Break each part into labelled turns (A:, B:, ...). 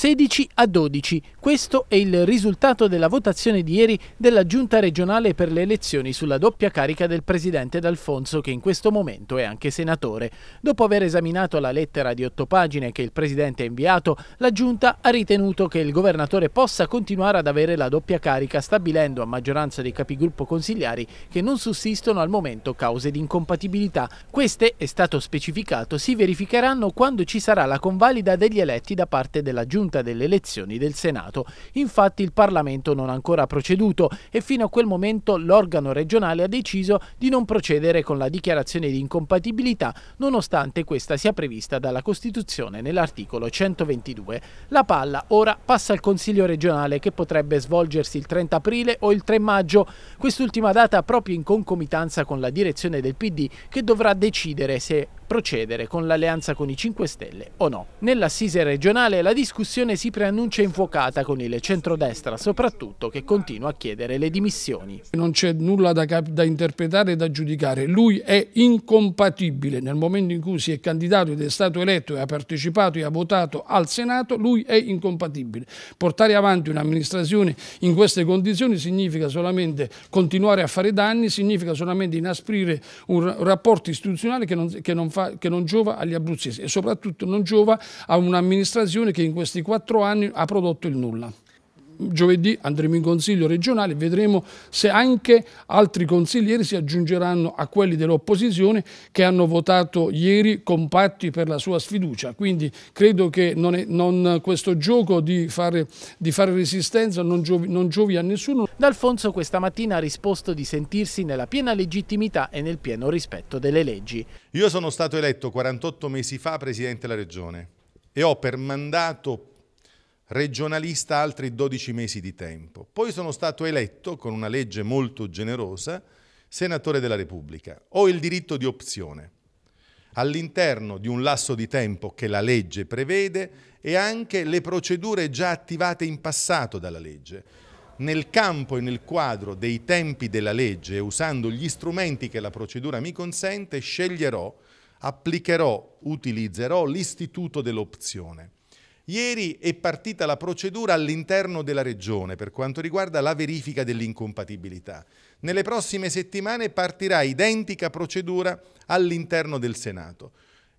A: 16 a 12. Questo è il risultato della votazione di ieri della Giunta regionale per le elezioni sulla doppia carica del presidente D'Alfonso, che in questo momento è anche senatore. Dopo aver esaminato la lettera di otto pagine che il presidente ha inviato, la Giunta ha ritenuto che il governatore possa continuare ad avere la doppia carica, stabilendo a maggioranza dei capigruppo consigliari che non sussistono al momento cause di incompatibilità. Queste, è stato specificato, si verificheranno quando ci sarà la convalida degli eletti da parte della Giunta giunta delle elezioni del Senato. Infatti il Parlamento non ha ancora proceduto e fino a quel momento l'organo regionale ha deciso di non procedere con la dichiarazione di incompatibilità, nonostante questa sia prevista dalla Costituzione nell'articolo 122. La palla ora passa al Consiglio regionale che potrebbe svolgersi il 30 aprile o il 3 maggio, quest'ultima data proprio in concomitanza con la direzione del PD che dovrà decidere se procedere con l'alleanza con i 5 Stelle o no. Nell'assise regionale la discussione si preannuncia infuocata con il centrodestra soprattutto che continua a chiedere le
B: dimissioni. Non c'è nulla da, da interpretare e da giudicare, lui è incompatibile nel momento in cui si è candidato ed è stato eletto e ha partecipato e ha votato al Senato, lui è incompatibile. Portare avanti un'amministrazione in queste condizioni significa solamente continuare a fare danni, significa solamente inasprire un rapporto istituzionale che non, che non fa fa, che non giova agli abruzzesi e soprattutto non giova a un'amministrazione che in questi quattro anni ha prodotto il nulla giovedì andremo in consiglio regionale, vedremo se anche altri consiglieri si aggiungeranno a quelli dell'opposizione che hanno votato ieri compatti per la sua sfiducia. Quindi credo che non è, non, questo gioco di fare, di fare resistenza non giovi, non giovi a nessuno. D'Alfonso questa
A: mattina ha risposto di sentirsi nella piena legittimità e nel pieno rispetto delle leggi.
C: Io sono stato eletto 48 mesi fa Presidente della Regione e ho per mandato regionalista altri 12 mesi di tempo. Poi sono stato eletto, con una legge molto generosa, senatore della Repubblica. Ho il diritto di opzione. All'interno di un lasso di tempo che la legge prevede e anche le procedure già attivate in passato dalla legge. Nel campo e nel quadro dei tempi della legge, usando gli strumenti che la procedura mi consente, sceglierò, applicherò, utilizzerò l'istituto dell'opzione Ieri è partita la procedura all'interno della Regione per quanto riguarda la verifica dell'incompatibilità. Nelle prossime settimane partirà identica procedura all'interno del Senato.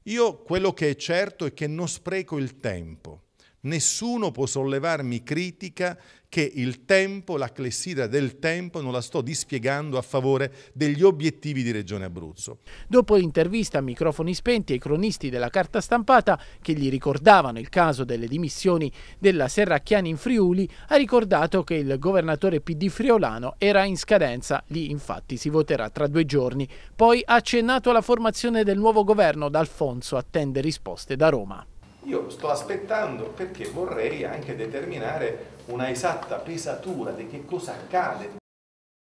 C: Io quello che è certo è che non spreco il tempo. Nessuno può sollevarmi critica che il tempo, la clessidra del tempo, non la sto dispiegando a favore degli obiettivi di Regione Abruzzo. Dopo l'intervista
A: a microfoni spenti ai cronisti della carta stampata che gli ricordavano il caso delle dimissioni della Serracchiani in Friuli, ha ricordato che il governatore PD friolano era in scadenza, lì infatti si voterà tra due giorni. Poi ha accennato alla formazione del nuovo governo, D'Alfonso attende risposte da Roma.
C: Io sto aspettando perché vorrei anche determinare una esatta pesatura di che cosa accade